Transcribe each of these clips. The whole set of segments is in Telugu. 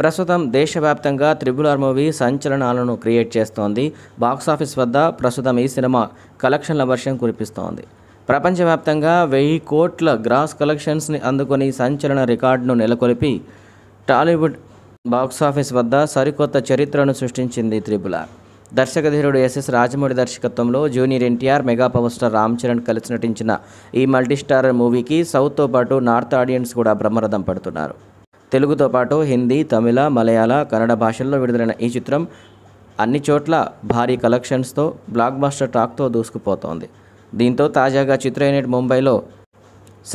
ప్రస్తుతం దేశవ్యాప్తంగా త్రిబుల్ ఆర్ మూవీ సంచలనాలను క్రియేట్ చేస్తోంది బాక్సాఫీస్ వద్ద ప్రస్తుతం ఈ సినిమా కలెక్షన్ల వర్షం కురిపిస్తోంది ప్రపంచవ్యాప్తంగా వెయ్యి కోట్ల గ్రాస్ కలెక్షన్స్ని అందుకొని సంచలన రికార్డును నెలకొల్పి టాలీవుడ్ బాక్సాఫీస్ వద్ద సరికొత్త చరిత్రను సృష్టించింది త్రిబుల్ ఆర్ దర్శకధీరుడు ఎస్ఎస్ రాజమౌళి దర్శకత్వంలో junior NTR mega power star Ram Charan కలిసి నటించిన ఈ మల్టీస్టారర్ మూవీకి సౌత్తో పాటు నార్త్ ఆడియన్స్ కూడా బ్రహ్మరథం పడుతున్నారు తెలుగుతో పాటు హిందీ తమిళ మలయాళ కన్నడ భాషల్లో విడుదలైన ఈ చిత్రం అన్ని చోట్ల భారీ కలెక్షన్స్తో బ్లాక్ బాస్టర్ టాక్తో దూసుకుపోతోంది దీంతో తాజాగా చిత్ర యూనిట్ ముంబైలో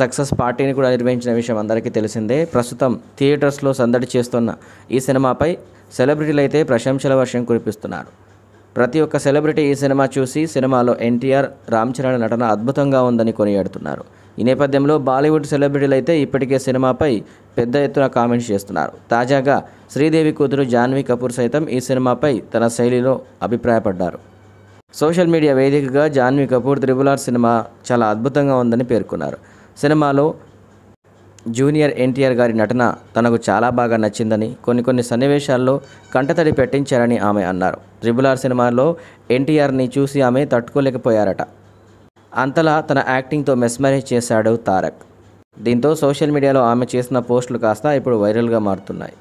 సక్సెస్ పార్టీని కూడా నిర్వహించిన విషయం అందరికీ తెలిసిందే ప్రస్తుతం థియేటర్స్లో సందడి చేస్తున్న ఈ సినిమాపై సెలబ్రిటీలు అయితే ప్రశంసల వర్షం కురిపిస్తున్నారు ప్రతి ఒక్క సెలబ్రిటీ ఈ సినిమా చూసి సినిమాలో ఎన్టీఆర్ రామ్ చరణ్ నటన అద్భుతంగా ఉందని కొనియాడుతున్నారు ఈ నేపథ్యంలో బాలీవుడ్ సెలబ్రిటీలు అయితే ఇప్పటికే సినిమాపై పెద్ద ఎత్తున కామెంట్స్ చేస్తున్నారు తాజాగా శ్రీదేవి కూతురు జాన్వీ కపూర్ సైతం ఈ సినిమాపై తన శైలిలో అభిప్రాయపడ్డారు సోషల్ మీడియా వేదికగా Janhvi Kapoor triple R cinema చాలా అద్భుతంగా ఉందని పేర్కొన్నారు సినిమాలో జూనియర్ ఎన్టీఆర్ గారి నటన తనకు చాలా బాగా నచ్చిందని కొన్ని కొన్ని సన్నివేశాల్లో కంటతడి పెట్టించారని ఆమె అన్నారు త్రిబుల్ ఆర్ సినిమాలో ఎన్టీఆర్ని చూసి ఆమె తట్టుకోలేకపోయారట అంతలా తన యాక్టింగ్తో మెస్మరైజ్ చేశాడు తారక్ దీంతో సోషల్ మీడియాలో ఆమె చేసిన పోస్టులు కాస్త ఇప్పుడు వైరల్గా మారుతున్నాయి